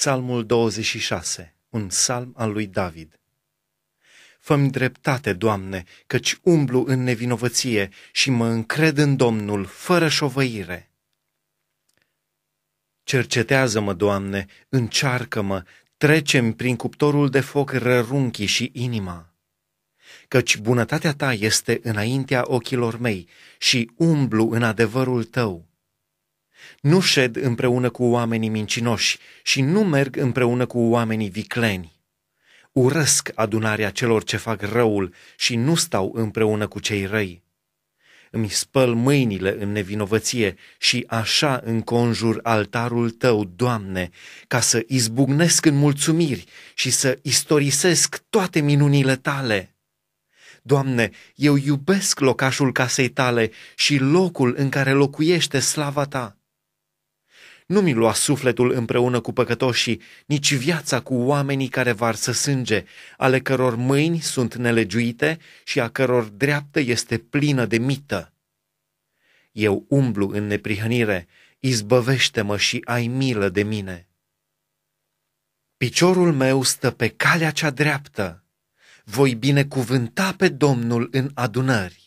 Psalmul 26, un psalm al lui David. fă dreptate, Doamne, căci umblu în nevinovăție și mă încred în Domnul fără șovăire. Cercetează-mă, Doamne, încearcă-mă, trecem prin cuptorul de foc rărunchi și inima. Căci bunătatea ta este înaintea ochilor mei și umblu în adevărul tău. Nu șed împreună cu oamenii mincinoși și nu merg împreună cu oamenii vicleni. Urăsc adunarea celor ce fac răul și nu stau împreună cu cei răi. Îmi spăl mâinile în nevinovăție și așa înconjur altarul tău, Doamne, ca să izbucnesc în mulțumiri și să istorisesc toate minunile tale. Doamne, eu iubesc locașul casei tale și locul în care locuiește slava ta. Nu mi lua sufletul împreună cu păcătoșii, nici viața cu oamenii care varsă sânge, ale căror mâini sunt nelegiuite și a căror dreaptă este plină de mită. Eu umblu în neprihănire, izbăvește-mă și ai milă de mine. Piciorul meu stă pe calea cea dreaptă, voi binecuvânta pe Domnul în adunări.